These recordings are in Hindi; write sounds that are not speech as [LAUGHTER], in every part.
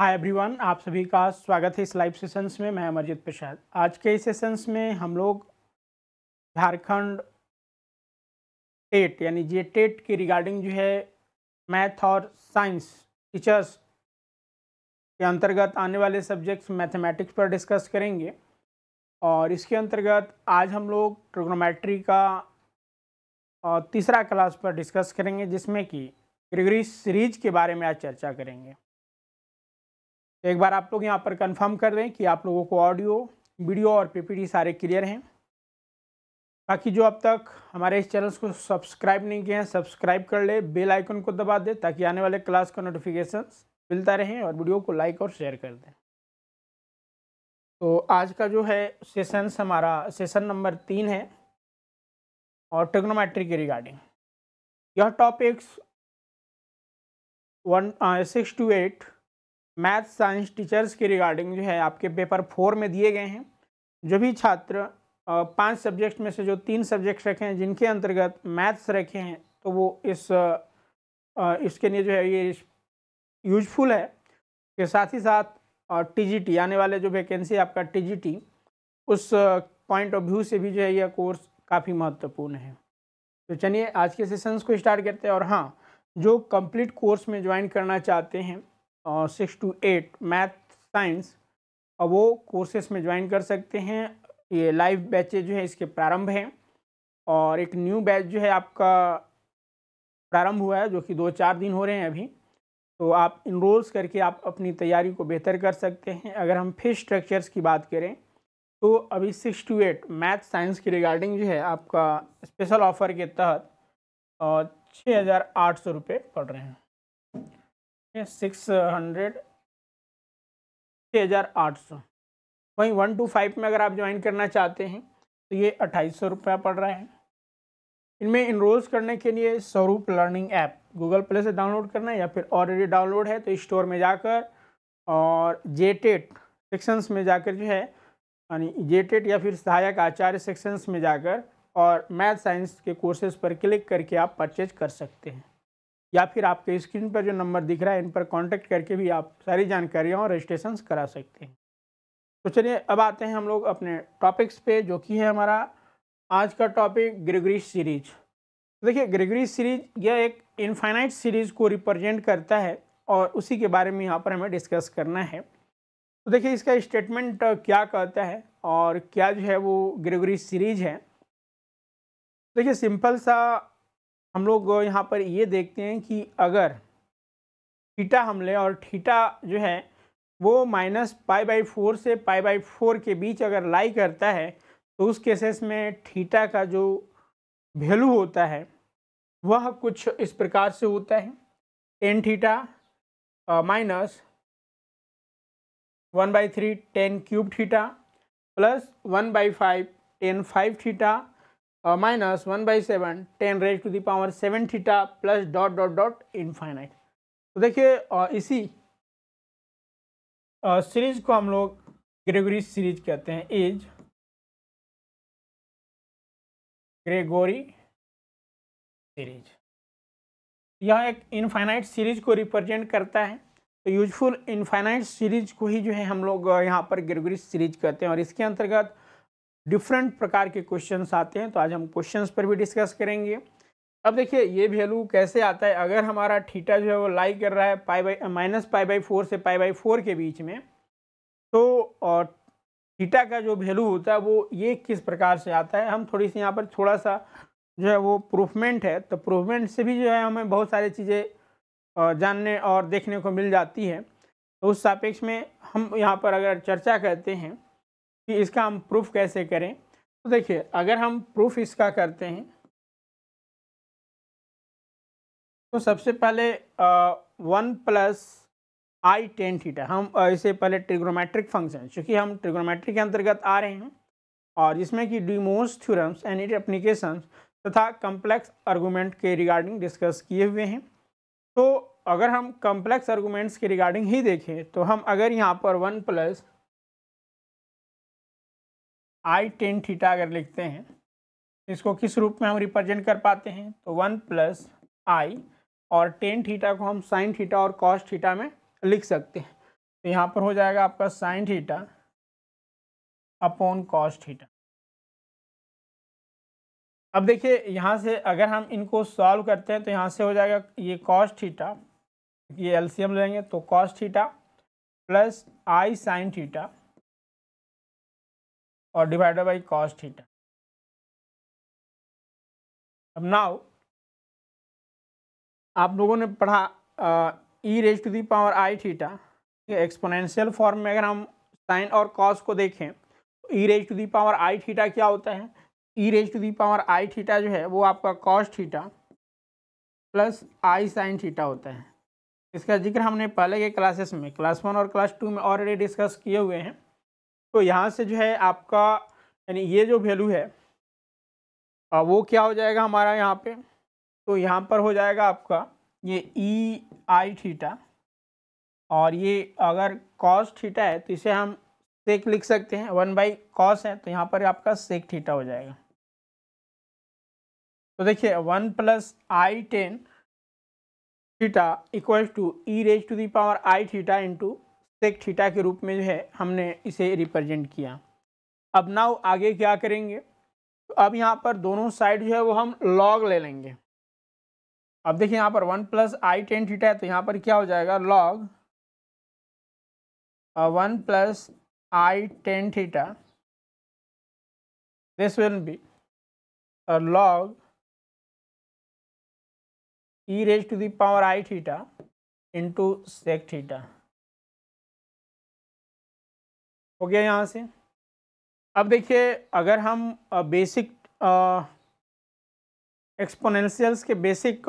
हाय एवरीवन आप सभी का स्वागत है इस लाइव सेशंस में मैं अमरजीत प्रसाद आज के इस सेशंस में हम लोग झारखंड टेट यानी जे टेट के रिगार्डिंग जो है मैथ और साइंस टीचर्स के अंतर्गत आने वाले सब्जेक्ट्स मैथमेटिक्स पर डिस्कस करेंगे और इसके अंतर्गत आज हम लोग ट्रिग्नोमेट्री का और तीसरा क्लास पर डिस्कस करेंगे जिसमें कि ग्रिगरी सीरीज के बारे में आज चर्चा करेंगे तो एक बार आप लोग यहाँ पर कंफर्म कर दें कि आप लोगों को ऑडियो वीडियो और पीपीटी सारे क्लियर हैं बाकी जो अब तक हमारे इस चैनल को सब्सक्राइब नहीं किए हैं सब्सक्राइब कर ले बेल आइकन को दबा दें ताकि आने वाले क्लास का नोटिफिकेशन मिलता रहें और वीडियो को लाइक और शेयर कर दें तो आज का जो है सेशन हमारा सेशन नंबर तीन है और टेक्नोमेट्री के रिगार्डिंग यह topics one six to eight math science teachers के रिगार्डिंग जो है आपके पेपर फोर में दिए गए हैं जो भी छात्र पांच सब्जेक्ट में से जो तीन सब्जेक्ट रखे हैं जिनके अंतर्गत मैथ्स रखे हैं तो वो इस इसके लिए जो है ये यूजफुल है के साथ ही साथ और टीजीटी आने वाले जो वैकेंसी आपका टीजीटी उस पॉइंट ऑफ व्यू से भी जो है यह कोर्स काफ़ी महत्वपूर्ण है तो चलिए आज के सेशंस को स्टार्ट करते हैं और हाँ जो कंप्लीट कोर्स में ज्वाइन करना चाहते हैं six to eight math science और वो कोर्सेस में ज्वाइन कर सकते हैं ये लाइव बैचे जो है इसके प्रारंभ हैं और एक न्यू बैच जो है आपका प्रारंभ हुआ है जो कि दो चार दिन हो रहे हैं अभी तो आप इनरोल्स करके आप अपनी तैयारी को बेहतर कर सकते हैं अगर हम फिश स्ट्रक्चर्स की बात करें तो अभी six to eight math science की रिगार्डिंग जो है आपका स्पेशल ऑफ़र के तहत छः हज़ार आठ सौ रुपये पड़ रहे हैं सिक्स हंड्रेड छः हज़ार आठ सौ वहीं वन टू फाइव में अगर आप ज्वाइन करना चाहते हैं तो ये अट्ठाईस सौ रुपया पड़ रहा है इनमें इनरोल्स करने के लिए Swaroop learning app Google Play से डाउनलोड करना है या फिर ऑलरेडी डाउनलोड है तो स्टोर में जाकर और जे टेट सेक्शंस में जाकर जो है यानी जे टेट e या फिर सहायक आचार्य सेक्शंस में जाकर और मैथ साइंस के कोर्सेज पर क्लिक करके आप परचेज कर सकते हैं या फिर आपके स्क्रीन पर जो नंबर दिख रहा है इन पर कांटेक्ट करके भी आप सारी जानकारियाँ और रजिस्ट्रेशन करा सकते हैं तो चलिए अब आते हैं हम लोग अपने टॉपिक्स पे जो कि है हमारा आज का टॉपिक ग्रेगरी सीरीज देखिए ग्रेगरी सीरीज यह एक इनफाइनाइट सीरीज को रिप्रेजेंट करता है और उसी के बारे में यहाँ पर हमें डिस्कस करना है तो देखिए इसका स्टेटमेंट क्या कहता है और क्या जो है वो ग्रेगरी सीरीज है देखिए सिंपल सा हम लोग यहाँ पर ये देखते हैं कि अगर थीटा हमले और थीटा जो है वो माइनस पाई बाई फोर से पाई बाई फोर के बीच अगर लाई करता है तो उस केसेस में थीटा का जो वैल्यू होता है वह कुछ इस प्रकार से होता है tan theta minus one by three tan cube theta plus one by five tan five theta minus one by seven tan raise to to the power seven theta plus dot dot dot infinite तो देखिए इसी सीरीज को हम लोग ग्रेगोरी सीरीज कहते हैं इज ग्रेगोरी सीरीज यह एक इनफाइनाइट सीरीज को रिप्रेजेंट करता है तो यूजफुल इनफाइनाइट सीरीज को ही जो है हम लोग यहाँ पर ग्रेगोरी सीरीज कहते हैं और इसके अंतर्गत डिफरेंट प्रकार के क्वेश्चंस आते हैं तो आज हम क्वेश्चंस पर भी डिस्कस करेंगे अब देखिए ये वैल्यू कैसे आता है अगर हमारा थीटा जो है वो लाई कर रहा है pi by minus pi by four से पाई बाई फोर के बीच में तो और थीटा का जो वैल्यू होता है वो ये किस प्रकार से आता है हम थोड़ी सी यहाँ पर थोड़ा सा जो है वो प्रूफमेंट है तो प्रूफमेंट से भी जो है हमें बहुत सारी चीज़ें जानने और देखने को मिल जाती है तो उस सापेक्ष में हम यहाँ पर अगर चर्चा करते हैं कि इसका हम प्रूफ कैसे करें तो देखिए अगर हम प्रूफ इसका करते हैं तो सबसे पहले one plus i tan theta हम इसे पहले ट्रिग्नोमेट्रिक फंक्शन चूँकि हम ट्रिग्नोमेट्रिक के अंतर्गत आ रहे हैं और इसमें कि डीमोस थ्योरम्स एंड इट एप्लीकेशन तथा कम्प्लेक्स आर्गूमेंट के रिगार्डिंग डिस्कस किए हुए हैं तो अगर हम कम्प्लेक्स आर्गूमेंट्स के रिगार्डिंग ही देखें तो हम अगर यहाँ पर one plus i tan theta अगर लिखते हैं इसको किस रूप में हम रिप्रेजेंट कर पाते हैं तो वन प्लस आई और टेन थीटा को हम साइन थीटा और कॉस थीटा में लिख सकते हैं तो यहाँ पर हो जाएगा आपका sine theta upon cos theta अब देखिए यहाँ से अगर हम इनको सॉल्व करते हैं तो यहाँ से हो जाएगा ये कॉस थीटा ये एलसीएम लेंगे तो cos theta plus i sine theta और डिवाइडेड बाई कॉस्ट थीटा अब नाउ आप लोगों ने पढ़ा e raise to the power i theta exponential form में अगर हम साइन और कॉस को देखें तो e raise to the power i theta क्या होता है e raise to the power i theta जो है वो आपका cos theta plus i sine theta होता है इसका जिक्र हमने पहले के क्लासेस में क्लास वन और क्लास टू में ऑलरेडी डिस्कस किए हुए हैं तो यहाँ से जो है आपका यानी ये जो वैल्यू है वो क्या हो जाएगा हमारा यहाँ पे तो यहाँ पर हो जाएगा आपका ये ई आई थीटा और ये अगर कॉस थीटा है तो इसे हम सेक लिख सकते हैं वन बाई कॉस है तो यहाँ पर आपका सेक थीटा हो जाएगा तो देखिए one plus i tan theta equals to e raise to the power i theta into sec theta के रूप में जो है हमने इसे रिप्रेजेंट किया अब नाउ आगे क्या करेंगे तो अब यहाँ पर दोनों साइड जो है वो हम लॉग ले लेंगे अब देखिए यहाँ पर one plus i tan theta है तो यहाँ पर क्या हो जाएगा log one plus i tan theta this will be log e raise to the power i theta into sec theta हो गया यहाँ से अब देखिए अगर हम बेसिक एक्सपोनेंशियल्स के बेसिक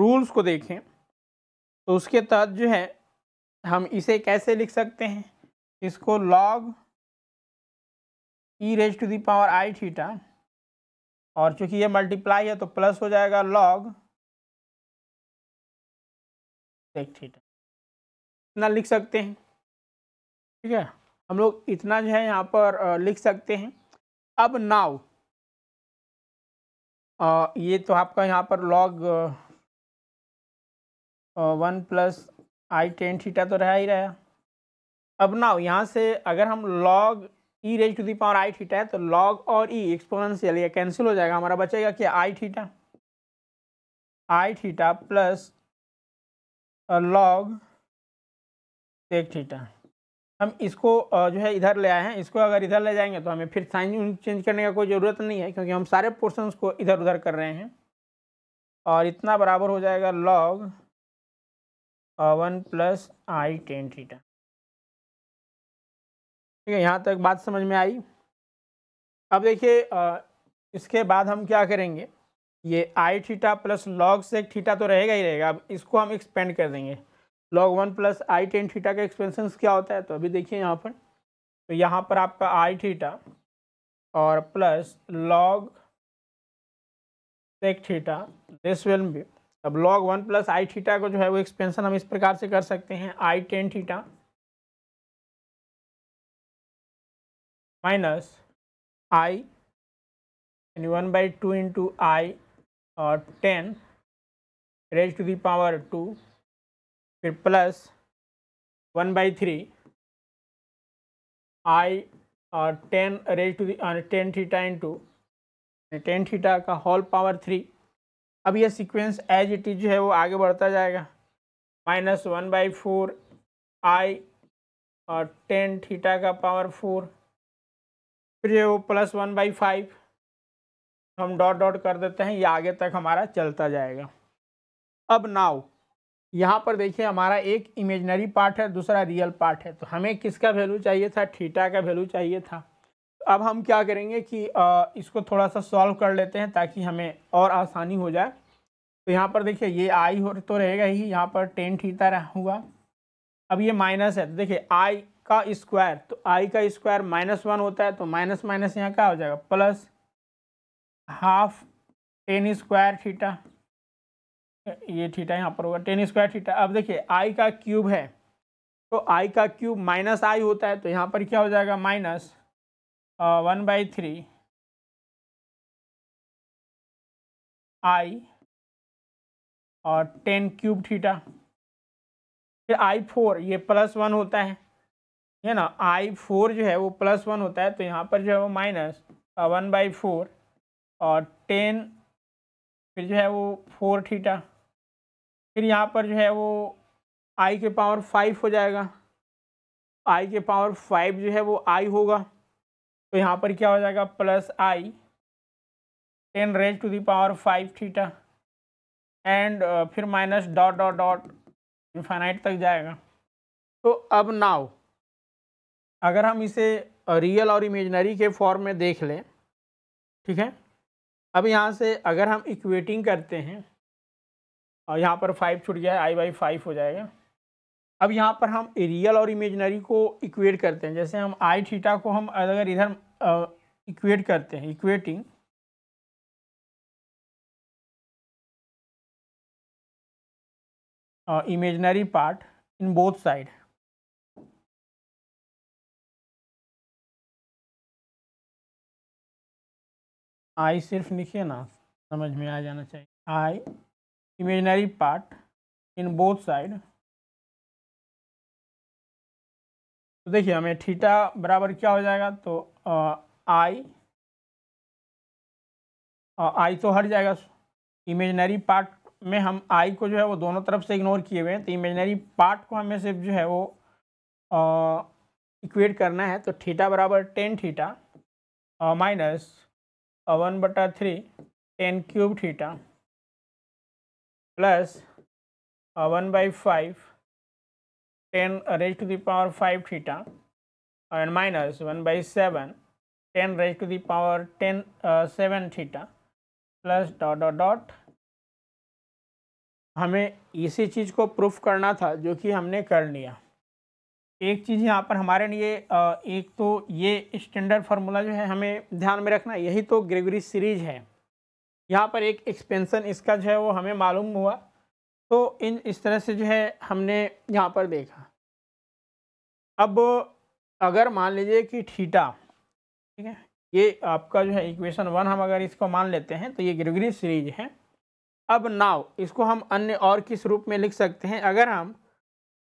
रूल्स को देखें तो उसके तहत जो है हम इसे कैसे लिख सकते हैं इसको log e raise to the power i theta और चूंकि ये मल्टीप्लाई है तो प्लस हो जाएगा लॉग सेक थीटा इतना लिख सकते हैं ठीक है हम लोग इतना जो है यहाँ पर लिख सकते हैं अब नाव ये तो आपका यहाँ पर log one plus i tan theta तो रहा ही रहा अब नाव यहाँ से अगर हम log e raise to the power i theta है तो लॉग और ई एक्सपोनेंशियल ये कैंसिल हो जाएगा हमारा बचेगा क्या i theta i theta plus log sec theta हम इसको जो है इधर ले आए हैं इसको अगर इधर ले जाएंगे तो हमें फिर साइन चेंज करने का कोई ज़रूरत नहीं है क्योंकि हम सारे पोर्शंस को इधर उधर कर रहे हैं और इतना बराबर हो जाएगा log one plus i tan theta ठीक है यहाँ तक बात समझ में आई अब देखिए इसके बाद हम क्या करेंगे ये i theta plus log sec theta तो रहेगा ही रहेगा अब इसको हम एक्सपेंड कर देंगे log one plus i tan theta का एक्सपेंशन क्या होता है तो अभी देखिए यहाँ पर तो यहाँ पर आपका आई थीटा और plus log sec theta this will be अब log one plus i theta को जो है वो एक्सपेंशन हम इस प्रकार से कर सकते हैं i tan theta minus i यानी one by two into i और tan raise to the power two फिर plus one by three i और tan raise to tan theta into tan theta का होल पावर थ्री अब यह सीक्वेंस एज इट इज है वो आगे बढ़ता जाएगा minus one by four i और टेन थीटा का पावर फोर फिर ये वो प्लस वन बाई फाइव हम डॉट डॉट कर देते हैं ये आगे तक हमारा चलता जाएगा अब नाउ यहाँ पर देखिए हमारा एक इमेजनरी पार्ट है दूसरा रियल पार्ट है तो हमें किसका वैल्यू चाहिए था थीटा का वैल्यू चाहिए था अब हम क्या करेंगे कि आ, इसको थोड़ा सा सॉल्व कर लेते हैं ताकि हमें और आसानी हो जाए तो यहाँ पर देखिए ये आई हो तो रहेगा ही यहाँ पर टेन थीटा हुआ अब ये माइनस है तो देखिए आई का स्क्वायर तो आई का स्क्वायर माइनस वन होता है तो माइनस माइनस यहाँ क्या हो जाएगा plus half tan square theta ये थीटा यहाँ पर होगा टेन स्क्वायर थीटा अब देखिए आई का क्यूब है तो आई का क्यूब माइनस आई होता है तो यहाँ पर क्या हो जाएगा minus one by three i और टेन क्यूब थीटा फिर आई फोर ये प्लस वन होता है है ना आई फोर जो है वो प्लस वन होता है तो यहाँ पर जो है वो माइनस वन बाई फोर और टेन फिर जो है वो फोर थीटा फिर यहाँ पर जो है वो आई के पावर फाइव हो जाएगा आई के पावर फाइव जो है वो आई होगा तो यहाँ पर क्या हो जाएगा plus i tan raise to the power five theta and फिर minus dot dot dot infinite तक जाएगा तो अब नाव अगर हम इसे रियल uh, और इमेजनरी के फॉर्म में देख लें ठीक है अब यहाँ से अगर हम इक्वेटिंग करते हैं और यहाँ पर फाइव छूट गया है आई बाई फाइव हो जाएगा अब यहाँ पर हम रियल और इमेजनरी को इक्वेट करते हैं जैसे हम आई थीटा को हम अगर इधर इक्वेट करते हैं equating imaginary part in both side i सिर्फ लिखिए ना समझ में आ जाना चाहिए आई imaginary part in both side तो देखिए हमें थीटा बराबर क्या हो जाएगा तो आ, आई आई तो हट जाएगा इमेजनरी पार्ट में हम आई को जो है वो दोनों तरफ से इग्नोर किए हुए हैं तो इमेजनरी पार्ट को हमें सिर्फ जो है वो इक्वेट करना है तो थीटा बराबर टेन थीटा माइनस वन बटा three tan cube theta plus one by five tan raise to the power five theta and minus one by seven tan raise to the power tan seven theta plus dot dot dot हमें इसी चीज़ को प्रूफ करना था जो कि हमने कर लिया एक चीज़ यहाँ पर हमारे लिए एक तो ये स्टैंडर्ड फार्मूला जो है हमें ध्यान में रखना यही तो ग्रेगरी सीरीज है यहाँ पर एक एक्सपेंसन इसका जो है वो हमें मालूम हुआ तो इन इस तरह से जो है हमने यहाँ पर देखा अब अगर मान लीजिए कि ठीटा ठीक है ये आपका जो है इक्वेशन वन हम अगर इसको मान लेते हैं तो ये ग्रेगरी सीरीज है अब नाव इसको हम अन्य और किस रूप में लिख सकते हैं अगर हम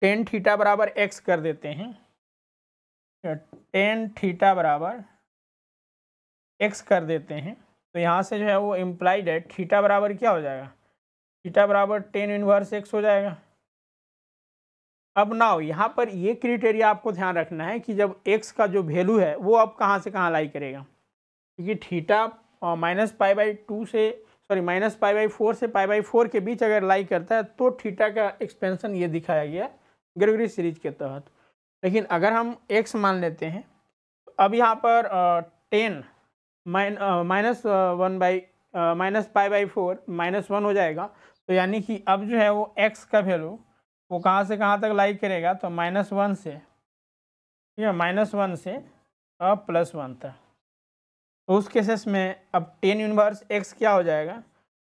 टेन थीटा बराबर एक्स कर देते हैं टेन थीटा बराबर एक्स कर देते हैं तो यहाँ से जो है वो इम्प्लाइड है थीटा बराबर क्या हो जाएगा थीटा बराबर टेन इनवर्स एक्स हो जाएगा अब ना हो यहाँ पर ये क्रिटेरिया आपको ध्यान रखना है कि जब एक्स का जो वैल्यू है वो अब कहाँ से कहाँ लाई करेगा क्योंकि theta minus pi by two से sorry minus pi by four से पाई बाई फोर के बीच अगर लाई करता है तो थीटा का एक्सपेंशन ये दिखाया गया ग्रेगरी सीरीज के तहत लेकिन अगर हम एक्स मान लेते हैं तो अब यहाँ पर टेन माइन minus one by minus five by four minus one हो जाएगा तो यानी कि अब जो है वो एक्स का वैल्यू वो कहाँ से कहाँ तक लाइक करेगा तो माइनस वन से ठीक है माइनस वन से अब प्लस वन तक तो उस केसेस में अब टेन यूनिवर्स एक्स क्या हो जाएगा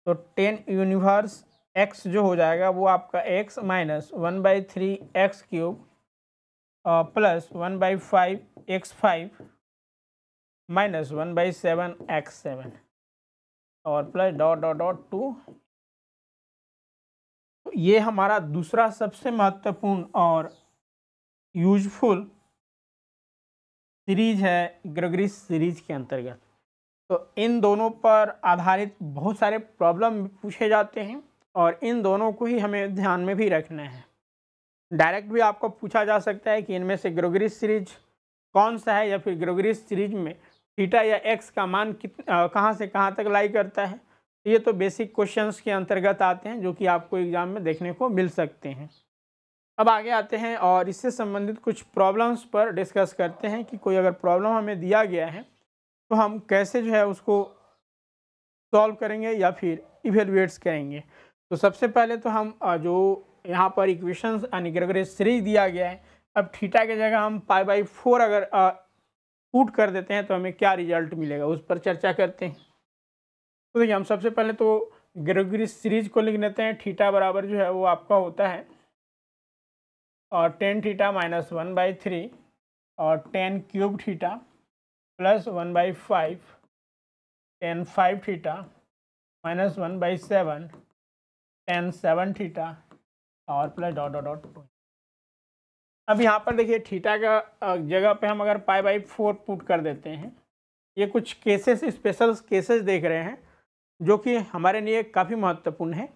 तो टेन यूनिवर्स एक्स जो हो जाएगा वो आपका x minus one by three x cube plus one by five x five minus one by seven x seven और plus dot dot dot to ये हमारा दूसरा सबसे महत्वपूर्ण और यूजफुल सीरीज है ग्रेगरी सीरीज के अंतर्गत तो इन दोनों पर आधारित बहुत सारे प्रॉब्लम पूछे जाते हैं और इन दोनों को ही हमें ध्यान में भी रखना है डायरेक्ट भी आपको पूछा जा सकता है कि इनमें से ग्रोगरी सीरीज कौन सा है या फिर ग्रोगरी सीरीज में थीटा या एक्स का मान कित कहाँ से कहाँ तक लाई करता है तो ये तो बेसिक क्वेश्चंस के अंतर्गत आते हैं जो कि आपको एग्ज़ाम में देखने को मिल सकते हैं अब आगे आते हैं और इससे संबंधित कुछ प्रॉब्लम्स पर डिस्कस करते हैं कि कोई अगर प्रॉब्लम हमें दिया गया है तो हम कैसे जो है उसको सॉल्व करेंगे या फिर इवेलुएट्स करेंगे तो सबसे पहले तो हम जो यहाँ पर इक्वेशन यानी ग्रेगरे सीरीज दिया गया है अब थीटा की जगह हम पाई बाई फोर अगर पुट कर देते हैं तो हमें क्या रिजल्ट मिलेगा उस पर चर्चा करते हैं तो देखिए हम सबसे पहले तो ग्रेगरी सीरीज को लिख लेते हैं ठीठा बराबर जो है वो आपका होता है और tan theta minus one by three और tan cube theta plus one by five tan five theta minus one by seven tan seven theta और प्लस डॉट डॉट डॉट अब यहाँ पर देखिए थीटा का जगह पे हम अगर पाई बाई फोर पुट कर देते हैं ये कुछ केसेस स्पेशल केसेस देख रहे हैं जो कि हमारे लिए काफ़ी महत्वपूर्ण है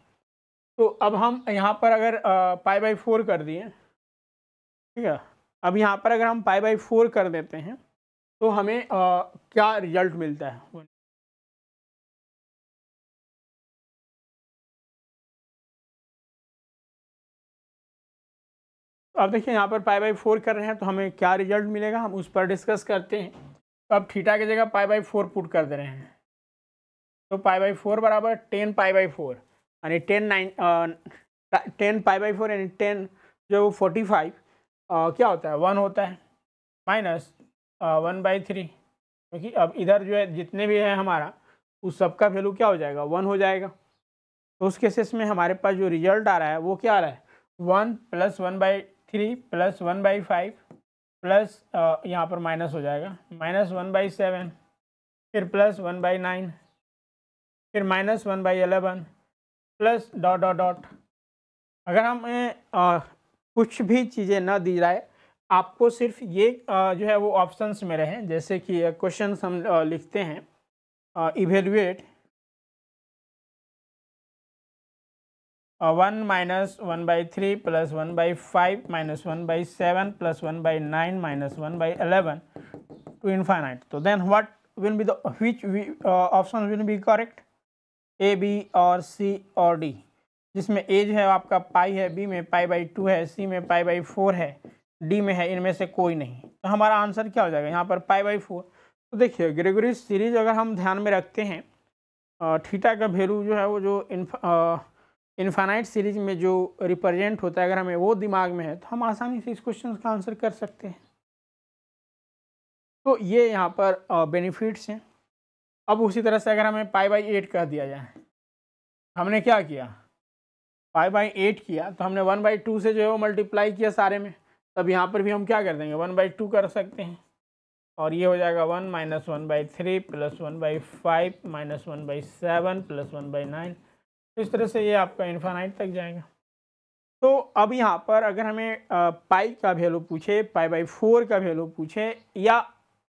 तो अब हम यहाँ पर अगर पाई बाई फोर कर दिए ठीक है अब यहाँ पर अगर हम पाई बाई फोर कर देते हैं तो हमें आ, क्या रिजल्ट मिलता है अब देखिए यहाँ पर पाई बाई फोर कर रहे हैं तो हमें क्या रिजल्ट मिलेगा हम उस पर डिस्कस करते हैं तो अब थीटा की जगह पाई बाई फोर पुट कर दे रहे हैं तो पाई बाई फोर बराबर टेन पाई बाई फोर यानी tan nine tan pi by four यानी टेन जो फोर्टी फाइव क्या होता है वन होता है माइनस वन बाई थ्री क्योंकि अब इधर जो है जितने भी हैं हमारा उस सब का वैल्यू क्या हो जाएगा वन हो जाएगा तो उस केसेस में हमारे पास जो रिजल्ट आ रहा है वो क्या आ रहा है one plus one by three plus one by five plus यहाँ पर माइनस हो जाएगा माइनस वन बाई सेवन फिर प्लस वन बाई नाइन फिर minus one by eleven plus dot dot dot अगर हमें कुछ भी चीज़ें ना दी जाए आपको सिर्फ ये जो है वो ऑप्शंस में रहें जैसे कि क्वेश्चन हम लिखते हैं evaluate one minus one by three plus one by five minus one by seven plus one by nine minus one by eleven to infinite तो then what will be the which option will be correct A B और सी और डी जिसमें ए जो है आपका पाई है बी में पाई बाई टू है सी में पाई बाई फोर है डी में है इनमें से कोई नहीं तो हमारा आंसर क्या हो जाएगा यहाँ पर पाई बाई फोर तो देखिए ग्रेगोरी सीरीज अगर हम ध्यान में रखते हैं थीटा का वैल्यू जो है वो जो इन्फानाइट सीरीज में जो रिप्रेजेंट होता है अगर हमें वो दिमाग में है तो हम आसानी से इस क्वेश्चन का आंसर कर सकते हैं तो ये यहाँ पर बेनिफिट्स हैं अब उसी तरह से अगर हमें पाई बाई एट कर दिया जाए हमने क्या किया पाई बाई एट किया तो हमने वन बाई टू से जो है वो मल्टीप्लाई किया सारे में तब यहाँ पर भी हम क्या कर देंगे वन बाई टू कर सकते हैं और ये हो जाएगा one minus one by three plus one by five minus one by seven plus one by nine इस तरह से ये आपका इन्फानाइट तक जाएगा तो अब यहाँ पर अगर हमें पाई का वैल्यू पूछे पाई बाई फोर का वैल्यू पूछे या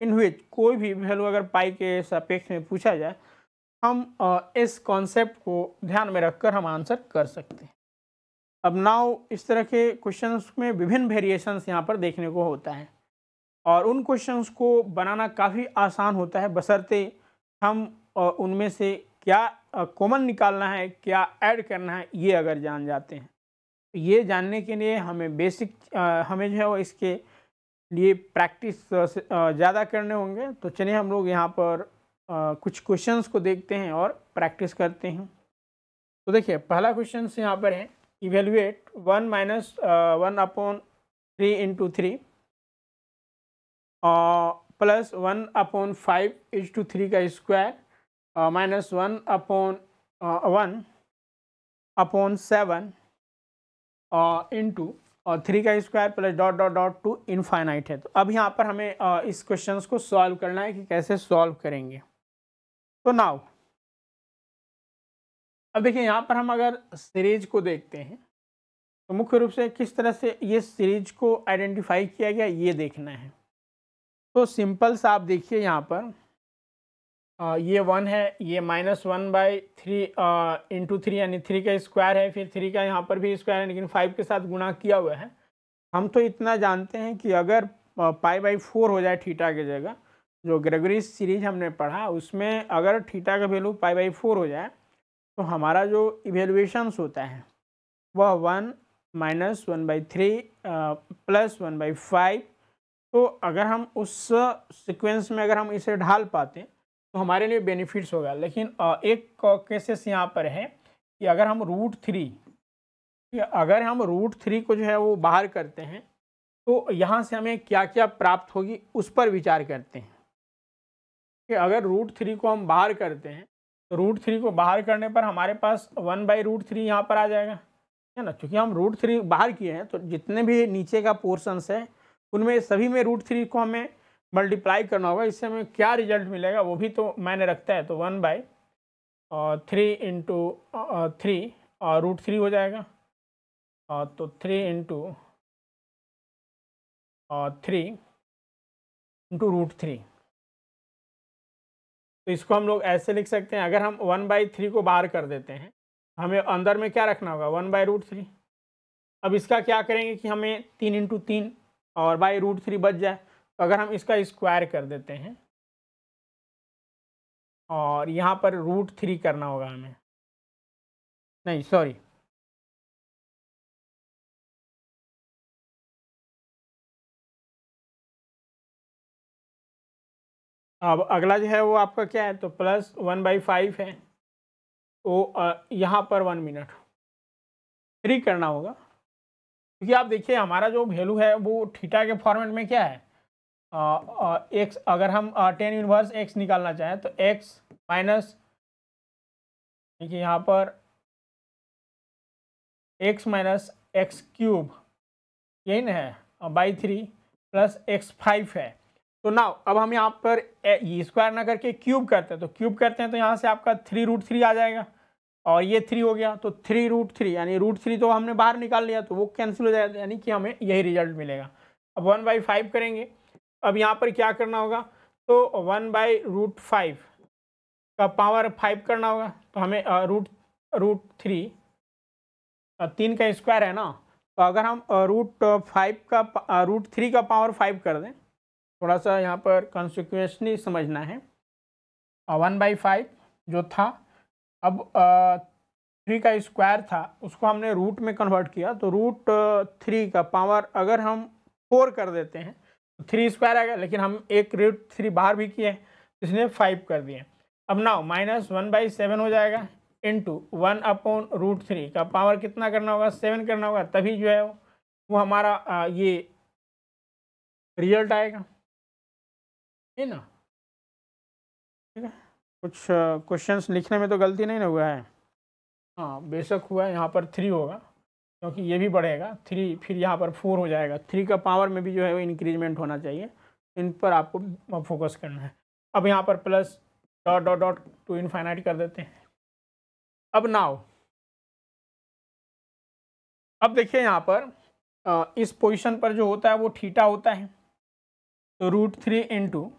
इनविच कोई भी वैल्यू अगर पाई के सापेक्ष में पूछा जाए हम इस कॉन्सेप्ट को ध्यान में रखकर हम आंसर कर सकते हैं अब नाव इस तरह के क्वेश्चंस में विभिन्न वेरिएशंस यहाँ पर देखने को होता है और उन क्वेश्चंस को बनाना काफ़ी आसान होता है बसरते हम उनमें से क्या कॉमन निकालना है क्या ऐड करना है ये अगर जान जाते हैं तो ये जानने के लिए हमें बेसिक हमें जो है वो इसके लिए प्रैक्टिस ज़्यादा करने होंगे तो चलिए हम लोग यहाँ पर कुछ क्वेश्चंस को देखते हैं और प्रैक्टिस करते हैं तो देखिए पहला क्वेश्चन यहाँ पर है evaluate one minus one upon three into three plus one upon five is two three का square minus one upon one upon seven into और थ्री का square plus dot dot dot to infinite है तो अब यहाँ पर हमें uh, इस क्वेश्चन को सॉल्व करना है कि कैसे सॉल्व करेंगे तो नाउ अब देखिए यहाँ पर हम अगर सीरीज को देखते हैं तो मुख्य रूप से किस तरह से ये सीरीज को आइडेंटिफाई किया गया ये देखना है तो सिंपल सा आप देखिए यहाँ पर आ, ये वन है ये minus one by three into three यानी थ्री का स्क्वायर है फिर थ्री का यहाँ पर भी स्क्वायर है लेकिन फाइव के साथ गुणा किया हुआ है हम तो इतना जानते हैं कि अगर पाई बाई फोर हो जाए थीटा की जगह जो ग्रेगरी सीरीज हमने पढ़ा उसमें अगर थीटा का वैल्यू पाई बाई फोर हो जाए तो हमारा जो इवेलुएशंस होता है वह one minus one by three plus one by five तो अगर हम उस सिक्वेंस में अगर हम इसे ढाल पाते हमारे लिए बेनिफिट्स होगा लेकिन एक केसेस यहाँ पर है कि अगर हम रूट थ्री अगर हम रूट थ्री को जो है वो बाहर करते हैं तो यहाँ से हमें क्या क्या प्राप्त होगी उस पर विचार करते हैं कि अगर रूट थ्री को हम बाहर करते हैं तो रूट थ्री को बाहर करने पर हमारे पास वन बाई रूट थ्री यहाँ पर आ जाएगा है ना क्योंकि हम रूट थ्री बाहर किए हैं तो जितने भी नीचे का पोर्सन्स है उनमें सभी में रूट थ्री को हमें मल्टीप्लाई करना होगा इससे हमें क्या रिजल्ट मिलेगा वो भी तो मैंने रखता है तो वन बाई और थ्री इंटू थ्री और रूट थ्री हो जाएगा और तो three into three into root three तो इसको हम लोग ऐसे लिख सकते हैं अगर हम वन बाई थ्री को बाहर कर देते हैं हमें अंदर में क्या रखना होगा वन बाई रूट थ्री अब इसका क्या करेंगे कि हमें तीन इंटू तीन और बाई रूट थ्री बच जाए अगर हम इसका स्क्वायर कर देते हैं और यहाँ पर रूट थ्री करना होगा हमें नहीं सॉरी अब अगला जो है वो आपका क्या है तो प्लस वन बाई फाइव है तो यहाँ पर वन मिनट थ्री करना होगा क्योंकि आप देखिए हमारा जो वैल्यू है वो थीटा के फॉर्मेट में क्या है एक्स अगर हम टेन इनवर्स एक्स निकालना चाहें तो एक्स माइनस देखिए यहाँ पर एक्स माइनस एक्स क्यूब यही ना है by three plus x five है तो ना अब हम यहाँ पर स्क्वायर ना करके क्यूब करते हैं तो क्यूब करते हैं तो यहाँ से आपका थ्री रूट थ्री आ जाएगा और ये थ्री हो गया तो थ्री रूट थ्री यानी रूट थ्री तो हमने बाहर निकाल लिया तो वो कैंसिल हो जाएगा यानी कि हमें यही रिजल्ट मिलेगा अब वन बाई फाइव करेंगे अब यहाँ पर क्या करना होगा तो वन बाई रूट फाइव का पावर फाइव करना होगा तो हमें रूट रूट थ्री तीन का स्क्वायर है ना तो अगर हम रूट फाइव का रूट थ्री का पावर फाइव कर दें थोड़ा सा यहाँ पर कॉन्सिक्वेंसली समझना है वन बाई फाइव जो था अब थ्री का स्क्वायर था उसको हमने रूट में कन्वर्ट किया तो रूट थ्री का पावर अगर हम फोर कर देते हैं थ्री स्क्वायर आएगा लेकिन हम एक रूट थ्री बाहर भी किए हैं इसलिए फाइव कर दिए अब now minus one by seven हो जाएगा into one upon root three का पावर कितना करना होगा सेवन करना होगा तभी जो है वो वो हमारा आ, ये रिजल्ट आएगा है ना ठीक है कुछ क्वेश्चंस लिखने में तो गलती नहीं ना हुआ है हाँ बेशक हुआ है यहाँ पर थ्री होगा क्योंकि ये भी बढ़ेगा थ्री फिर यहाँ पर फोर हो जाएगा थ्री का पावर में भी जो है वो इंक्रीजमेंट होना चाहिए इन पर आपको फोकस करना है अब यहाँ पर plus dot dot dot to infinite कर देते हैं अब नाव अब देखिए यहाँ पर इस पोजीशन पर जो होता है वो ठीटा होता है तो root three into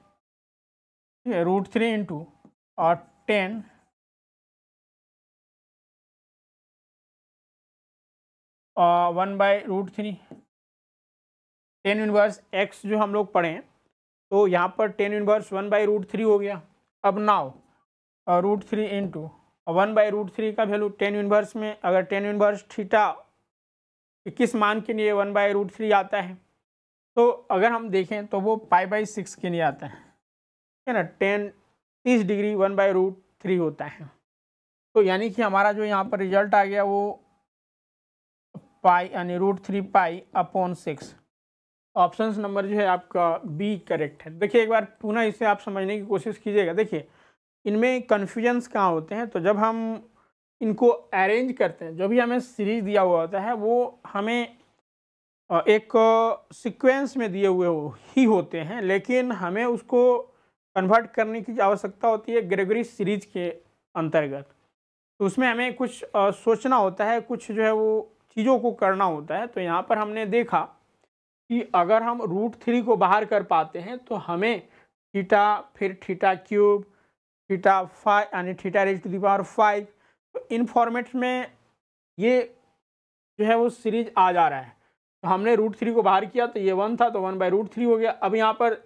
root three into और tan one by root three tan inverse x जो हम लोग पढ़े तो यहाँ पर tan inverse one by root three हो गया अब now root three into one by root three का वैल्यू टेन इनवर्स में अगर टेन इनवर्स थीटा किस मान के लिए वन बाई रूट थ्री आता है तो अगर हम देखें तो वो पाई बाई सिक्स के लिए आता है है ना टेन तीस degree one by root three होता है तो यानी कि हमारा जो यहाँ पर रिजल्ट आ गया वो पाई यानी root three pi upon six option number जो है आपका बी करेक्ट है देखिए एक बार पुनः इसे आप समझने की कोशिश कीजिएगा देखिए इनमें कन्फ्यूजन्स कहाँ होते हैं तो जब हम इनको अरेंज करते हैं जो भी हमें सीरीज दिया हुआ होता है वो हमें एक सीक्वेंस में दिए हुए ही होते हैं लेकिन हमें उसको कन्वर्ट करने की आवश्यकता होती है ग्रेगरी सीरीज के अंतर्गत तो उसमें हमें कुछ सोचना होता है कुछ जो है वो चीज़ों को करना होता है तो यहाँ पर हमने देखा कि अगर हम रूट थ्री को बाहर कर पाते हैं तो हमें थीटा फिर थीटा क्यूब थीटा फाइव यानी theta raise to the power five तो इन फॉर्मेट में ये जो है वो सीरीज आ जा रहा है तो हमने रूट थ्री को बाहर किया तो ये वन था तो वन बाई रूट थ्री हो गया अब यहाँ पर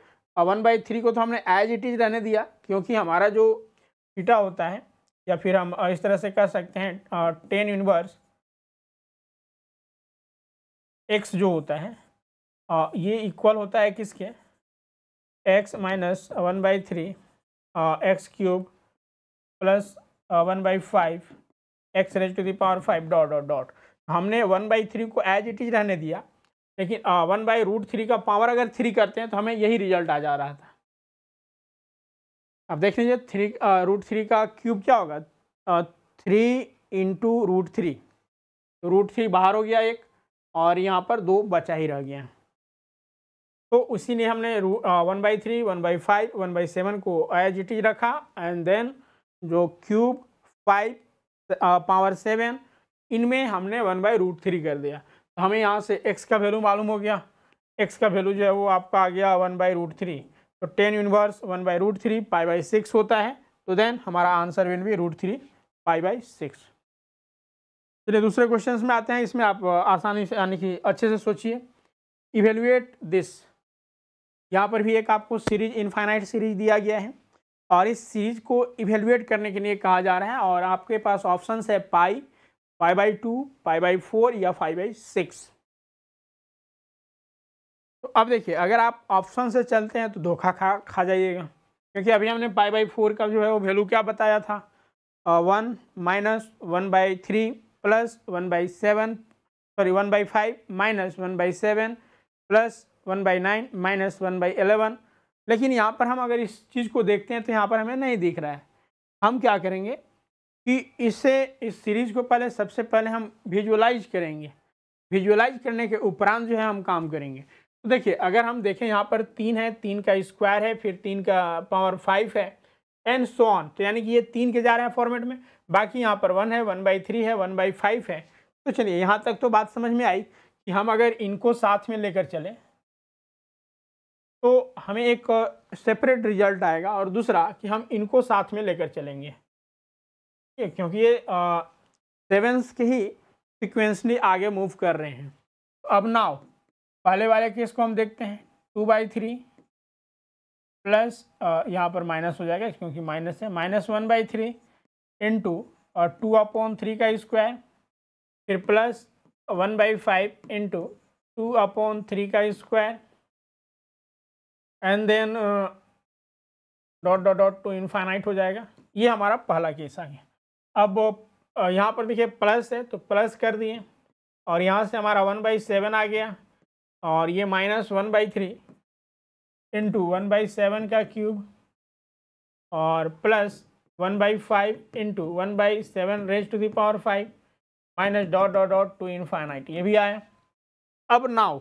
वन बाई थ्री को तो हमने एज इट इज रहने दिया क्योंकि हमारा जो थीटा होता है या फिर हम इस तरह से कह सकते हैं टेन यूनिवर्स एक्स जो होता है आ, ये इक्वल होता है किसके x minus one by three x cube plus one by five x raise to the power five dot dot dot हमने वन बाई थ्री को एज इट इज रहने दिया लेकिन वन बाई रूट थ्री का पावर अगर थ्री करते हैं तो हमें यही रिजल्ट आ जा रहा था अब देख लीजिए थ्री रूट थ्री का क्यूब क्या होगा three into root three root three बाहर हो गया एक और यहाँ पर दो बचा ही रह गया तो उसी ने हमने one by three one by five one by seven को एज इट इज रखा एंड देन जो क्यूब फाइव पावर सेवन इनमें हमने वन बाई रूट थ्री कर दिया तो हमें यहाँ से एक्स का वैल्यू मालूम हो गया एक्स का वैल्यू जो है वो आपका आ गया वन बाई रूट थ्री तो tan inverse one by root three pi by six होता है तो देन हमारा answer will be root three pi by six चलिए दूसरे क्वेश्चन में आते हैं इसमें आप आसानी से यानी कि अच्छे से सोचिए इवेल्युएट दिस यहाँ पर भी एक आपको सीरीज इनफाइनाइट सीरीज दिया गया है और इस सीरीज को इवेल्युएट करने के लिए कहा जा रहा है और आपके पास ऑप्शन है pi pi by two pi by four या फाइव बाई सिक्स तो अब देखिए अगर आप ऑप्शन से चलते हैं तो धोखा खा खा जाइएगा क्योंकि अभी हमने पाई बाई फोर का जो है वो वैल्यू क्या बताया था one minus one by three plus one by seven sorry one by five minus one by seven plus one by nine minus one by eleven लेकिन यहाँ पर हम अगर इस चीज़ को देखते हैं तो यहाँ पर हमें नहीं दिख रहा है हम क्या करेंगे कि इसे इस सीरीज़ को पहले सबसे पहले हम विजुअलाइज करेंगे विजुअलाइज करने के उपरांत जो है हम काम करेंगे तो देखिए अगर हम देखें यहाँ पर तीन है तीन का स्क्वायर है फिर तीन का पावर फाइव है एंड सो ऑन तो यानी कि ये तीन के जा रहे हैं फॉर्मेट में बाकी यहाँ पर वन है वन बाई थ्री है वन बाई फाइव है तो चलिए यहाँ तक तो बात समझ में आई कि हम अगर इनको साथ में लेकर चलें तो हमें एक सेपरेट रिजल्ट आएगा और दूसरा कि हम इनको साथ में लेकर चलेंगे ठीक है क्योंकि ये सेवेंस के ही सिक्वेंसली आगे मूव कर रहे हैं तो अब नाव पहले वाले केस को हम देखते हैं टू बाई थ्री प्लस यहाँ पर माइनस हो जाएगा क्योंकि माइनस है minus one by three into और टू अपॉन थ्री का स्क्वायर फिर plus one by five into two upon three का square and then dot dot dot to infinite हो जाएगा ये हमारा पहला केस आ गया अब uh, यहाँ पर देखिए प्लस है तो प्लस कर दिए और यहाँ से हमारा वन बाई सेवन आ गया और ये minus one by three into one by seven का क्यूब और plus one by five into one by seven raise to the power five minus dot dot dot to infinite ये भी आया अब नाउ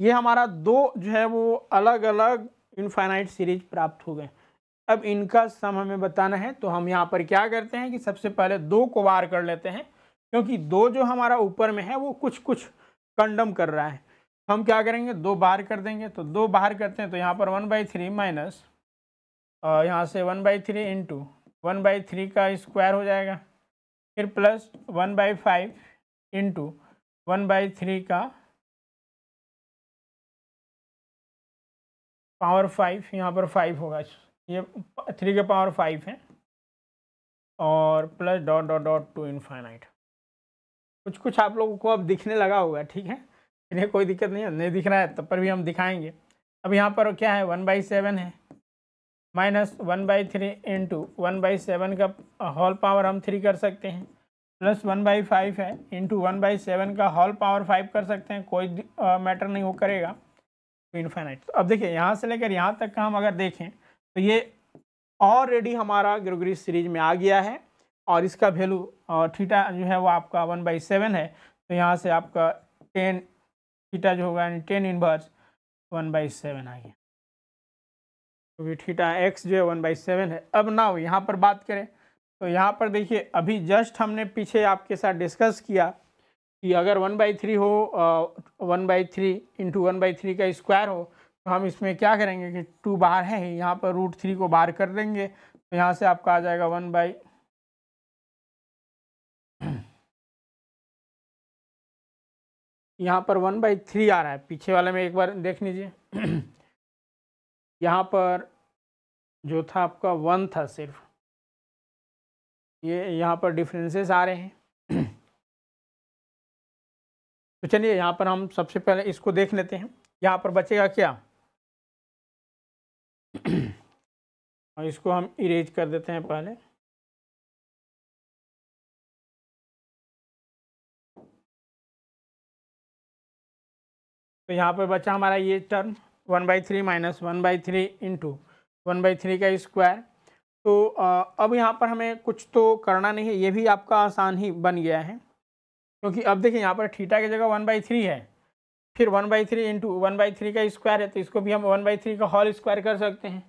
ये हमारा दो जो है वो अलग अलग इनफाइनाइट सीरीज प्राप्त हो गए अब इनका सम हमें बताना है तो हम यहाँ पर क्या करते हैं कि सबसे पहले दो को बार कर लेते हैं क्योंकि दो जो हमारा ऊपर में है वो कुछ कुछ कंडम कर रहा है हम क्या करेंगे दो बार कर देंगे तो दो बाहर करते हैं तो यहाँ पर वन बाई थ्री माइनस और यहाँ से one by three into one by three का स्क्वायर हो जाएगा फिर plus one by five into one by three का पावर फाइव यहाँ पर फाइव होगा ये थ्री का पावर फाइव है और plus dot dot dot to infinite कुछ कुछ आप लोगों को अब दिखने लगा होगा ठीक है इन्हें कोई दिक्कत नहीं है नहीं दिख रहा है तब पर भी हम दिखाएंगे अब यहाँ पर क्या है वन बाई सेवन है minus one by three into one by seven का हॉल पावर हम थ्री कर सकते हैं प्लस वन बाई फाइव है इंटू वन बाई सेवन का हॉल पावर फाइव कर सकते हैं कोई मैटर नहीं वो करेगा तो इन्फाइनाइट तो अब देखिए यहाँ से लेकर यहाँ तक का हम अगर देखें तो ये ऑलरेडी हमारा ग्रोगरी सीरीज में आ गया है और इसका वैल्यू थीटा जो है वो आपका वन बाई सेवन है तो यहाँ से आपका टेन थीटा जो होगा यानी tan inverse one by seven आ गया क्योंकि तो एक्स जो है वन बाई सेवन है अब ना यहाँ पर बात करें तो यहाँ पर देखिए अभी जस्ट हमने पीछे आपके साथ डिस्कस किया कि अगर वन बाई थ्री हो one by three into one by three का स्क्वायर हो तो हम इसमें क्या करेंगे कि टू बाहर है ही यहाँ पर रूट थ्री को बाहर कर देंगे तो यहाँ से आपका आ जाएगा वन बाई [CLEARS THROAT] यहाँ पर वन बाई थ्री आ रहा है पीछे वाले में एक बार देख लीजिए [CLEARS THROAT] यहाँ पर जो था आपका वन था सिर्फ ये यहाँ पर डिफरेंसेस आ रहे हैं तो चलिए यहाँ पर हम सबसे पहले इसको देख लेते हैं यहाँ पर बचेगा क्या और इसको हम इरेज कर देते हैं पहले तो यहाँ पर बचा हमारा ये term one by three minus one by three into one by three का स्क्वायर तो अब यहाँ पर हमें कुछ तो करना नहीं है ये भी आपका आसान ही बन गया है क्योंकि अब देखिए यहाँ पर थीटा की जगह वन बाई थ्री है फिर one by three into one by three का स्क्वायर है तो इसको भी हम वन बाई थ्री का हॉल स्क्वायर कर सकते हैं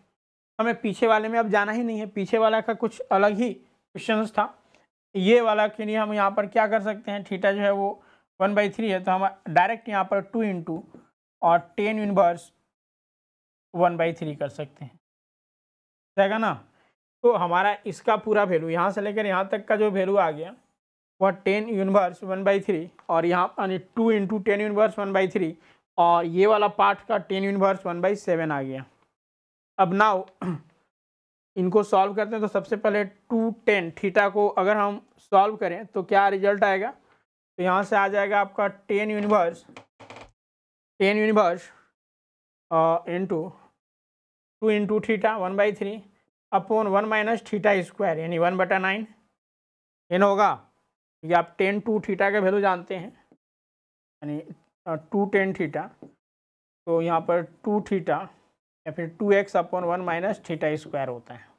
हमें पीछे वाले में अब जाना ही नहीं है पीछे वाला का कुछ अलग ही क्वेश्चन था ये वाला के लिए हम यहाँ पर क्या कर सकते हैं थीटा जो है वो वन बाई थ्री है तो हम डायरेक्ट यहाँ पर टू इंटू और tan inverse one by three कर सकते हैं रहेगा ना तो हमारा इसका पूरा वैल्यू यहाँ से लेकर यहाँ तक का जो वैल्यू आ गया वह tan inverse one by three और यहाँ यानी two into tan inverse one by three और ये वाला पार्ट का tan inverse one by seven आ गया अब नाउ [CLEARS THROAT] इनको सॉल्व करते हैं तो सबसे पहले टू टेन थीटा को अगर हम सॉल्व करें तो क्या रिजल्ट आएगा तो यहाँ से आ जाएगा आपका tan inverse tan inverse into two into theta one by three upon one minus theta square यानी वन बटा नाइन इन होगा ये आप टेन टू थीटा का वैल्यू जानते हैं यानी टू टेन थीटा तो यहाँ पर टू थीटा या फिर two x upon one minus theta square होता है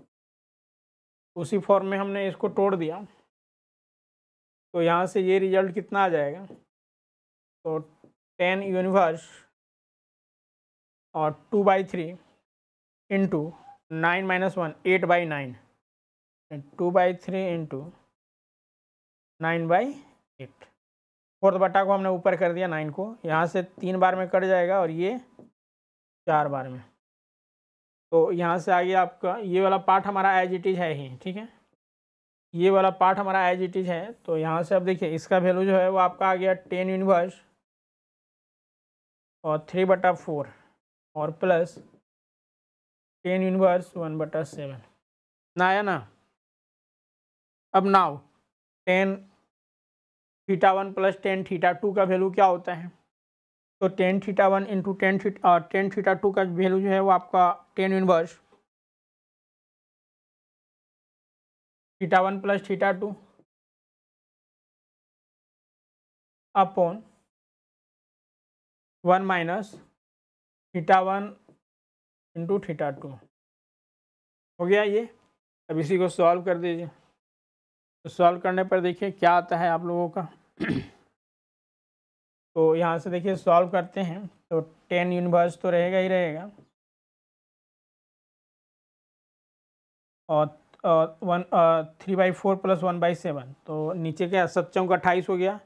उसी फॉर्म में हमने इसको तोड़ दिया तो यहाँ से ये रिजल्ट कितना आ जाएगा तो टेन यूनिवर्स और two by three into nine minus one eight by nine two by three into nine by eight fourth बट्टा को हमने ऊपर कर दिया नाइन को यहाँ से तीन बार में कट जाएगा और ये चार बार में तो यहाँ से आगे आपका ये वाला पार्ट हमारा एज इट इज है ही ठीक है ये वाला पार्ट हमारा एज इट इज है तो यहाँ से अब देखिए इसका वैल्यू जो है वो आपका आ गया टेन यूनिवर्स और थ्री बटा फोर और प्लस टेन इनवर्स वन बटा सेवन ना आया ना अब now tan theta one plus tan theta two का वैल्यू क्या होता है तो tan theta one into tan theta tan theta two का वैल्यू जो है वो आपका tan inverse theta one plus theta two upon one minus theta one into theta two हो गया ये अब इसी को सॉल्व कर दीजिए तो सॉल्व करने पर देखिए क्या आता है आप लोगों का तो यहाँ से देखिए सॉल्व करते हैं तो टेन यूनिवर्स तो रहेगा ही रहेगा और one three by four plus one by seven तो नीचे क्या सत का अट्ठाईस हो गया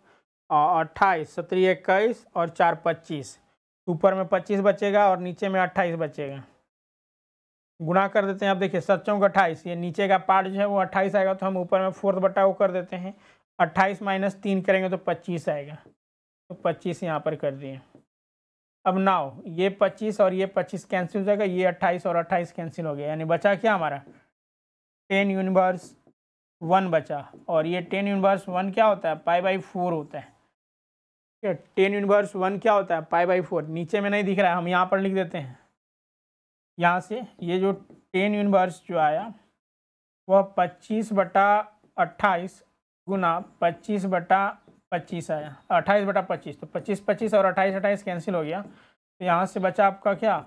और अट्ठाईस सत्रह इक्कीस और चार पच्चीस ऊपर में पच्चीस बचेगा और नीचे में अट्ठाईस बचेगा गुणा कर देते हैं आप देखिए सच्चों का अट्ठाईस ये नीचे का पार्ट जो है वो अट्ठाईस आएगा तो हम ऊपर में फोर्थ बटा वो कर देते हैं अट्ठाईस माइनस तीन करेंगे तो पच्चीस आएगा तो पच्चीस यहाँ पर कर दिए अब नाव ये पच्चीस और ये पच्चीस कैंसिल हो जाएगा ये अट्ठाईस और अट्ठाईस कैंसिल हो गया यानी बचा क्या हमारा टेन यूनिवर्स वन बचा और ये टेन यूनिवर्स वन क्या होता है पाई बाई फोर होता है ठीक है टेन यूनिवर्स वन क्या होता है पाई बाई फोर नीचे में नहीं दिख रहा है हम यहाँ पर लिख देते हैं यहाँ से ये जो टेन यूनिवर्स जो आया वह पच्चीस बटा अट्ठाईस गुना पच्चीस बटा पच्चीस आया अट्ठाईस बटा पच्चीस तो पच्चीस पच्चीस और अट्ठाईस अट्ठाईस कैंसिल हो गया तो यहाँ से बचा आपका क्या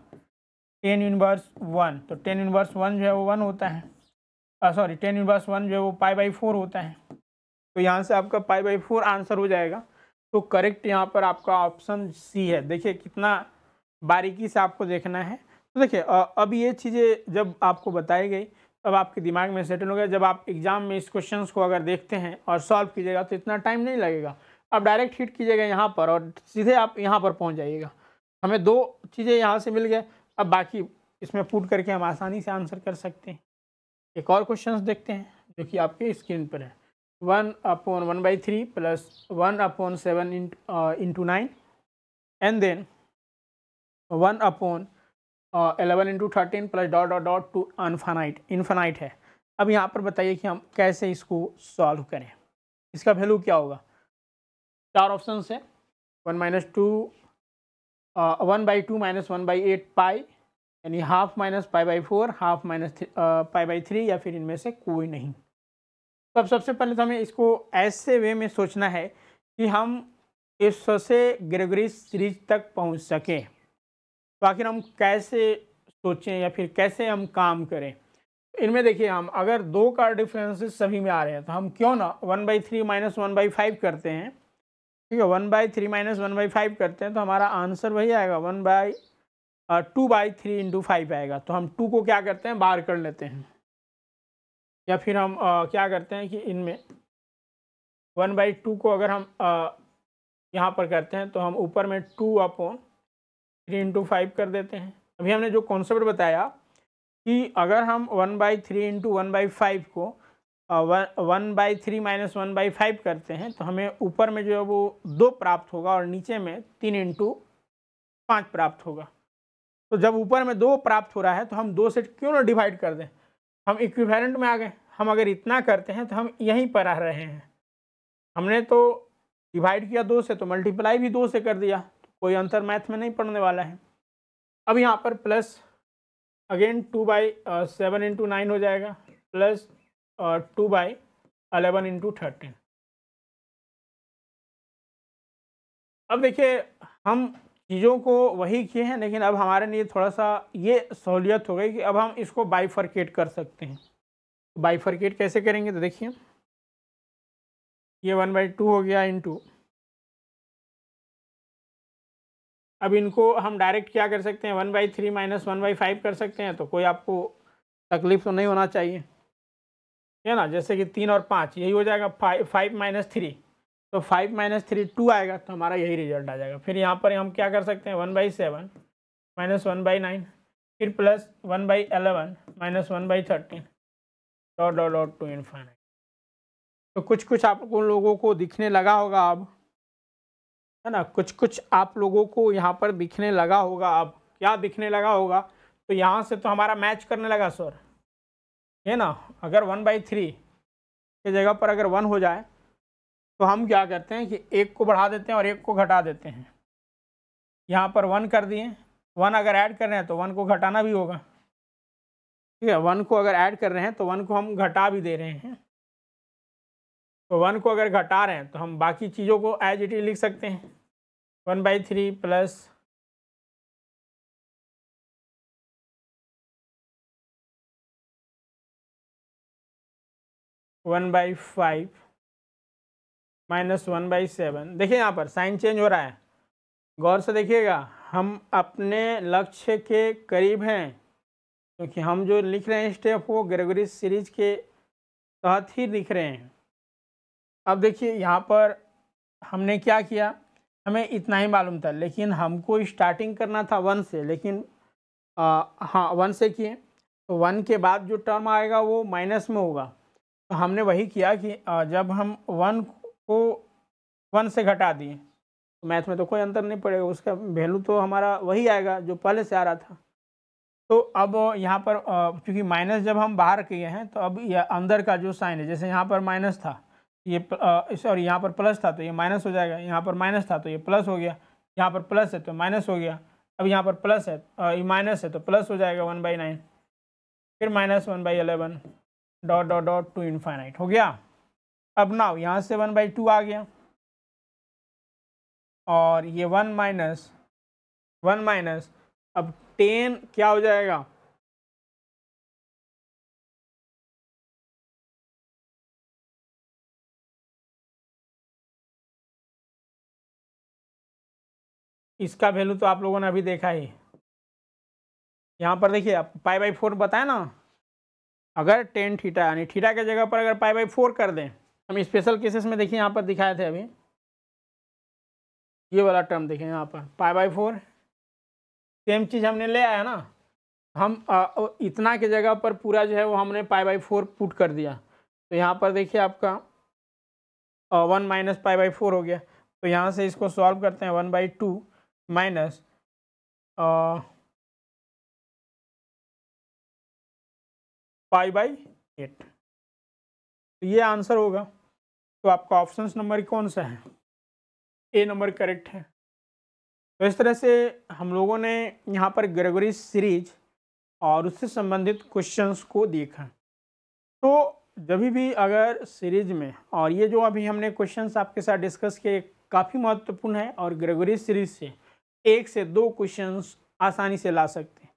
टेन यूनिवर्स वन तो टेन यूनिवर्स वन जो है वो वन होता है सॉरी टेन यूनिवर्स वन जो है वो पाई बाई फोर होता है तो यहाँ से आपका पाई बाई फोर आंसर हो जाएगा तो करेक्ट यहाँ पर आपका ऑप्शन सी है देखिए कितना बारीकी से आपको देखना है तो देखिए अब ये चीज़ें जब आपको बताई गई अब आपके दिमाग में सेटल हो गया जब आप एग्ज़ाम में इस क्वेश्चन को अगर देखते हैं और सॉल्व कीजिएगा तो इतना टाइम नहीं लगेगा आप डायरेक्ट हिट कीजिएगा यहाँ पर और सीधे आप यहाँ पर पहुँच जाइएगा हमें दो चीज़ें यहाँ से मिल गए अब बाकी इसमें पुट करके हम आसानी से आंसर कर सकते हैं एक और क्वेश्चन देखते हैं जो कि आपके स्क्रीन पर है one upon one by three plus one upon seven into nine and then one upon eleven into thirteen plus dot dot dot to infinite infinite है अब यहाँ पर बताइए कि हम कैसे इसको सॉल्व करें इसका वैल्यू क्या होगा चार ऑप्शन है one minus two one by two minus one by eight pi यानी half minus pi by four half minus pi by three या फिर इनमें से कोई नहीं तो अब सबसे पहले तो हमें इसको ऐसे वे में सोचना है कि हम इस से ग्रेगरी सीरीज तक पहुंच सकें तो आखिर हम कैसे सोचें या फिर कैसे हम काम करें इनमें देखिए हम अगर दो का डिफरेंसेस सभी में आ रहे हैं तो हम क्यों ना one by three minus one by five करते हैं ठीक है one by three minus one by five करते हैं तो हमारा आंसर वही आएगा one by two by three into five आएगा तो हम टू को क्या करते हैं बाहर कर लेते हैं या फिर हम आ, क्या करते हैं कि इनमें वन बाई टू को अगर हम यहाँ पर करते हैं तो हम ऊपर में two upon three into five कर देते हैं अभी हमने जो कॉन्सेप्ट बताया कि अगर हम one by three into one by five को one by three minus one by five करते हैं तो हमें ऊपर में जो है वो दो प्राप्त होगा और नीचे में तीन इंटू पाँच प्राप्त होगा तो जब ऊपर में दो प्राप्त हो रहा है तो हम दो से क्यों ना डिवाइड कर दें हम इक्विवेलेंट में आ गए हम अगर इतना करते हैं तो हम यहीं पर आ रहे हैं हमने तो डिवाइड किया दो से तो मल्टीप्लाई भी दो से कर दिया कोई आंसर मैथ में नहीं पढ़ने वाला है अब यहाँ पर plus again two by seven into nine हो जाएगा plus two by eleven into thirteen अब देखिए हम चीज़ों को वही किए हैं लेकिन अब हमारे लिए थोड़ा सा ये सहूलियत हो गई कि अब हम इसको बाईफर्केट कर सकते हैं बाईफर्केट कैसे करेंगे तो देखिए ये वन बाई टू हो गया इंटू अब इनको हम डायरेक्ट क्या कर सकते हैं one by three minus one by five कर सकते हैं तो कोई आपको तकलीफ तो नहीं होना चाहिए है ना जैसे कि तीन और पाँच यही हो जाएगा फाइव फाइव माइनस थ्री तो फाइव माइनस थ्री टू आएगा तो हमारा यही रिजल्ट आ जाएगा फिर यहाँ पर हम क्या कर सकते हैं one by seven minus one by nine फिर plus one by eleven minus one by thirteen dot dot dot to infinite तो कुछ कुछ आप लोगों को दिखने लगा होगा अब है ना कुछ कुछ आप लोगों को यहाँ पर दिखने लगा होगा अब क्या दिखने लगा होगा तो यहाँ से तो हमारा मैच करने लगा सर है ना अगर वन बाई थ्री की जगह पर अगर वन हो जाए तो हम क्या करते हैं कि एक को बढ़ा देते हैं और एक को घटा देते हैं यहाँ पर वन कर दिए वन अगर ऐड कर रहे हैं तो वन को घटाना भी होगा ठीक है वन को अगर ऐड कर रहे हैं तो वन को हम घटा भी दे रहे हैं तो वन को अगर घटा रहे हैं तो हम बाकी चीज़ों को एज इट इज लिख सकते हैं one by three plus one by five minus one by seven देखिए यहाँ पर साइन चेंज हो रहा है गौर से देखिएगा हम अपने लक्ष्य के करीब हैं क्योंकि तो हम जो लिख रहे हैं स्टेप वो ग्रेगोरी सीरीज के तहत ही लिख रहे हैं अब देखिए यहाँ पर हमने क्या किया हमें इतना ही मालूम था लेकिन हमको स्टार्टिंग करना था वन से लेकिन आ, हाँ वन से किए तो वन के बाद जो टर्म आएगा वो माइनस में होगा तो हमने वही किया कि जब हम वन को वन से घटा दिए तो मैथ में तो कोई अंतर नहीं पड़ेगा उसका वैल्यू तो हमारा वही आएगा जो पहले से आ रहा था तो अब यहाँ पर चूँकि माइनस जब हम बाहर किए हैं तो अब अंदर का जो साइन है जैसे यहाँ पर माइनस था ये सॉरी यहाँ पर प्लस था तो ये माइनस हो जाएगा यहाँ पर माइनस था तो ये प्लस हो गया यहाँ पर प्लस है तो माइनस हो गया अब यहाँ पर प्लस है ये माइनस है तो प्लस हो जाएगा वन बाई नाइन फिर minus one by eleven dot dot dot to infinite हो गया अब ना यहाँ से वन बाई टू आ गया और ये वन माइनस वन माइनस अब टेन क्या हो जाएगा इसका वैल्यू तो आप लोगों ने अभी देखा ही यहाँ पर देखिए आप पाई बाई फोर बताए ना अगर टेन थीटा यानी थीटा के जगह पर अगर पाई बाई फोर कर दें हम स्पेशल केसेस में देखिए यहाँ पर दिखाए थे अभी ये वाला टर्म देखिए यहाँ पर पाई बाई फोर सेम चीज़ हमने ले आया ना हम आ, इतना के जगह पर पूरा जो है वो हमने पाई बाई फोर पुट कर दिया तो यहाँ पर देखिए आपका one minus pi by four हो गया तो यहाँ से इसको सॉल्व करते हैं one by two minus uh, pi by eight तो ये आंसर होगा तो आपका ऑप्शन नंबर कौन सा है ए नंबर करेक्ट है तो इस तरह से हम लोगों ने यहाँ पर ग्रेगोरी सीरीज और उससे संबंधित क्वेश्चंस को देखा तो जब भी अगर सीरीज में और ये जो अभी हमने क्वेश्चंस आपके साथ डिस्कस किए काफ़ी महत्वपूर्ण है और ग्रेगोरी सीरीज से एक से दो क्वेश्चन आसानी से ला सकते हैं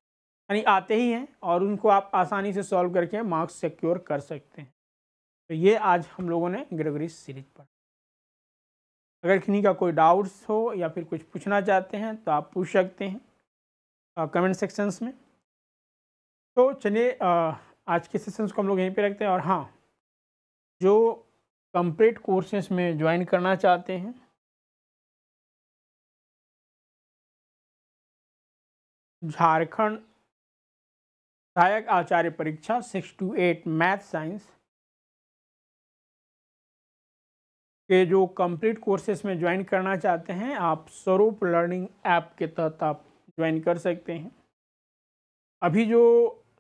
यानी आते ही हैं और उनको आप आसानी से सॉल्व करके मार्क्स सिक्योर कर सकते हैं तो ये आज हम लोगों ने ग्रेगरी सीरीज पढ़ा अगर किन्हीं का कोई डाउट्स हो या फिर कुछ पूछना चाहते हैं तो आप पूछ सकते हैं कमेंट सेक्शंस में तो चलिए आज के सेशंस को हम लोग यहीं पे रखते हैं और हाँ जो कंप्लीट कोर्सेस में ज्वाइन करना चाहते हैं झारखंड सहायक आचार्य परीक्षा six to eight math science के जो कंप्लीट कोर्सेस में ज्वाइन करना चाहते हैं आप स्वरूप लर्निंग ऐप के तहत आप ज्वाइन कर सकते हैं अभी जो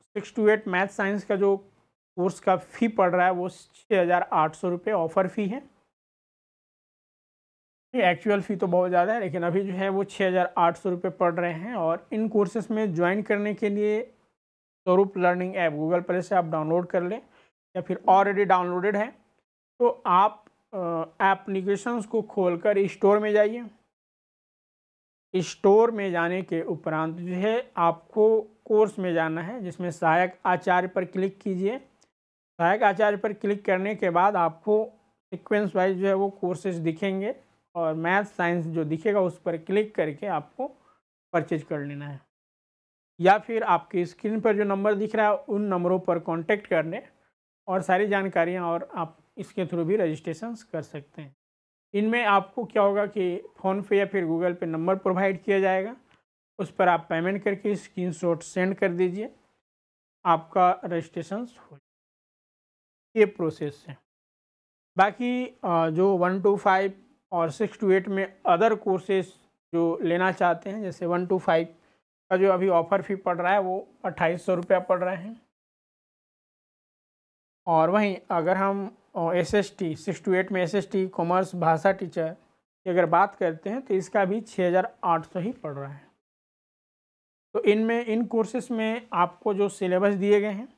six to eight math science का जो कोर्स का फ़ी पड़ रहा है वो छः हज़ार आठ सौ रुपये ऑफ़र फ़ी है एक्चुअल फ़ी तो बहुत ज़्यादा है लेकिन अभी जो है वो छः हज़ार आठ सौ रुपये पड़ रहे हैं और इन कोर्सेस में ज्वाइन करने के लिए Swaroop learning app Google Play से आप डाउनलोड कर लें या फिर ऑलरेडी डाउनलोडेड है तो आप एप्लीकेशंस को खोलकर स्टोर में जाइए स्टोर में जाने के उपरांत जो है आपको कोर्स में जाना है जिसमें सहायक आचार्य पर क्लिक कीजिए सहायक आचार्य पर क्लिक करने के बाद आपको सिक्वेंस वाइज जो है वो कोर्सेज दिखेंगे और मैथ साइंस जो दिखेगा उस पर क्लिक करके आपको परचेज कर लेना है या फिर आपकी स्क्रीन पर जो नंबर दिख रहा है उन नंबरों पर कांटेक्ट करने और सारी जानकारियां और आप इसके थ्रू भी रजिस्ट्रेशन कर सकते हैं इनमें आपको क्या होगा कि फ़ोनपे या फिर गूगल पे नंबर प्रोवाइड किया जाएगा उस पर आप पेमेंट करके स्क्रीन सेंड कर दीजिए आपका रजिस्ट्रेशन हो ये प्रोसेस है बाकी जो वन टू फाइव और सिक्स टू एट में अदर कोर्सेस जो लेना चाहते हैं जैसे वन टू फाइव का जो अभी ऑफ़र फी पड़ रहा है वो अट्ठाईस सौ रुपया पड़ रहा है और वहीं अगर हम S S T six to eight में एस एस टी कॉमर्स भाषा टीचर की अगर बात करते हैं तो इसका भी छः हज़ार आठ सौ ही पड़ रहा है तो इनमें इन कोर्सेस में आपको जो सिलेबस दिए गए हैं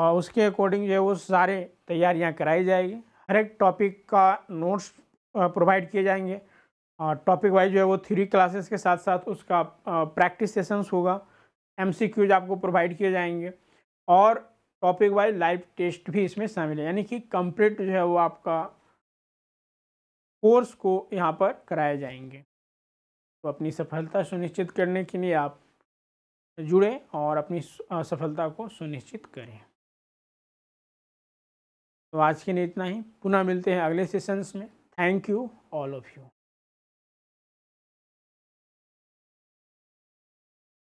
और उसके अकॉर्डिंग जो है वो सारे तैयारियां कराई जाएगी हर एक टॉपिक का नोट्स प्रोवाइड किए जाएंगे टॉपिक वाइज जो है वो थ्री क्लासेस के साथ साथ उसका प्रैक्टिस सेशंस होगा एमसीक्यूज आपको प्रोवाइड किए जाएंगे और टॉपिक वाइज लाइव टेस्ट भी इसमें शामिल है यानी कि कंप्लीट जो है वो आपका कोर्स को यहाँ पर कराए जाएंगे तो अपनी सफलता सुनिश्चित करने के लिए आप जुड़ें और अपनी सफलता को सुनिश्चित करें तो आज के लिए इतना ही पुनः मिलते हैं अगले सेशंस में Thank you, all of you.